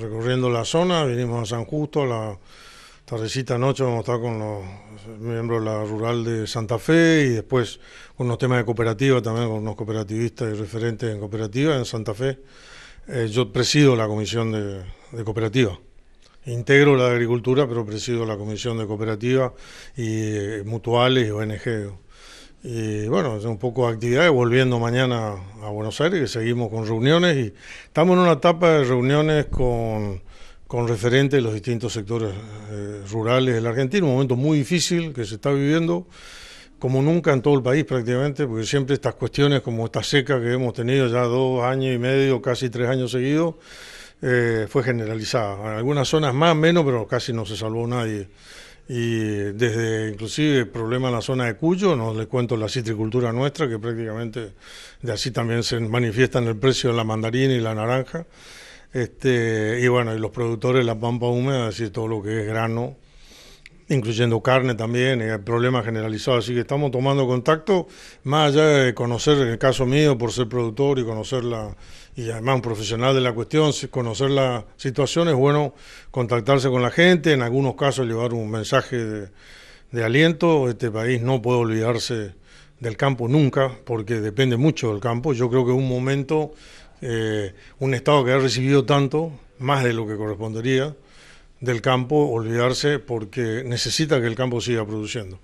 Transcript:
recorriendo la zona, vinimos a San Justo, la tardecita noche vamos a estar con los miembros de la rural de Santa Fe y después con unos temas de cooperativa también con los cooperativistas y referentes en cooperativa en Santa Fe. Eh, yo presido la comisión de, cooperativa. Integro la agricultura, pero presido la comisión de cooperativa y eh, mutuales y ONG. Y eh, bueno, es un poco de actividades, volviendo mañana a Buenos Aires, que seguimos con reuniones y estamos en una etapa de reuniones con, referentes de los distintos sectores eh, rurales de la Argentina, un momento muy difícil que se está viviendo, como nunca en todo el país prácticamente, porque siempre estas cuestiones como esta seca que hemos tenido ya dos años y medio, casi tres años seguidos, eh, fue generalizada. En algunas zonas más, menos, pero casi no se salvó nadie y desde inclusive el problema en la zona de Cuyo, no les cuento la citricultura nuestra, que prácticamente de así también se manifiesta en el precio de la mandarina y la naranja, este, y bueno, y los productores de la pampa húmeda, decir, todo lo que es grano, incluyendo carne también, el eh, problema generalizado. Así que estamos tomando contacto, más allá de conocer, en el caso mío, por ser productor y conocerla, y además un profesional de la cuestión, conocer la situación, es bueno contactarse con la gente, en algunos casos llevar un mensaje de, aliento. Este país no puede olvidarse del campo nunca, porque depende mucho del campo. Yo creo que un momento, eh, un Estado que ha recibido tanto, más de lo que correspondería, del campo olvidarse porque necesita que el campo siga produciendo.